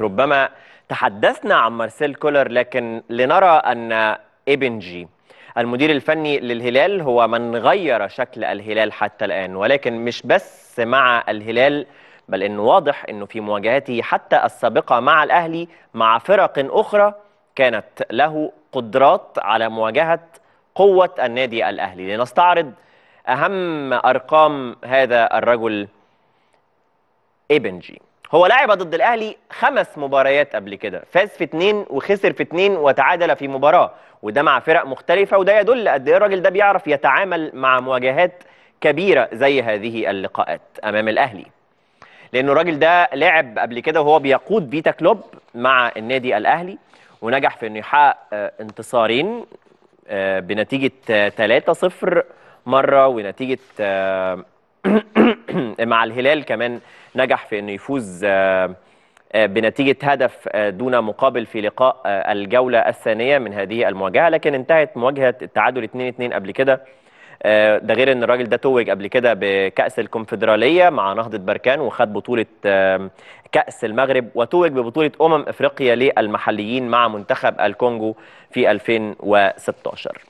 ربما تحدثنا عن مارسيل كولر لكن لنرى أن إبنجي المدير الفني للهلال هو من غير شكل الهلال حتى الآن ولكن مش بس مع الهلال بل أنه واضح أنه في مواجهاته حتى السابقة مع الأهلي مع فرق أخرى كانت له قدرات على مواجهة قوة النادي الأهلي لنستعرض أهم أرقام هذا الرجل إبنجي هو لعب ضد الاهلي خمس مباريات قبل كده فاز في اتنين وخسر في اتنين وتعادل في مباراه وده مع فرق مختلفه وده يدل قد ايه الراجل ده بيعرف يتعامل مع مواجهات كبيره زي هذه اللقاءات امام الاهلي لانه الراجل ده لعب قبل كده وهو بيقود بيتا كلوب مع النادي الاهلي ونجح في انه يحقق آه، انتصارين آه، بنتيجه 3-0 آه، مره ونتيجه مع الهلال كمان نجح في انه يفوز آه، آه، بنتيجه هدف آه، دون مقابل في لقاء الجوله الثانيه من هذه المواجهه لكن انتهت مواجهه التعادل 2-2 قبل كده ده غير ان الراجل ده توج قبل كده بكاس الكونفدراليه مع نهضه بركان وخد بطوله كاس المغرب وتوج ببطوله امم افريقيا للمحليين مع منتخب الكونغو في 2016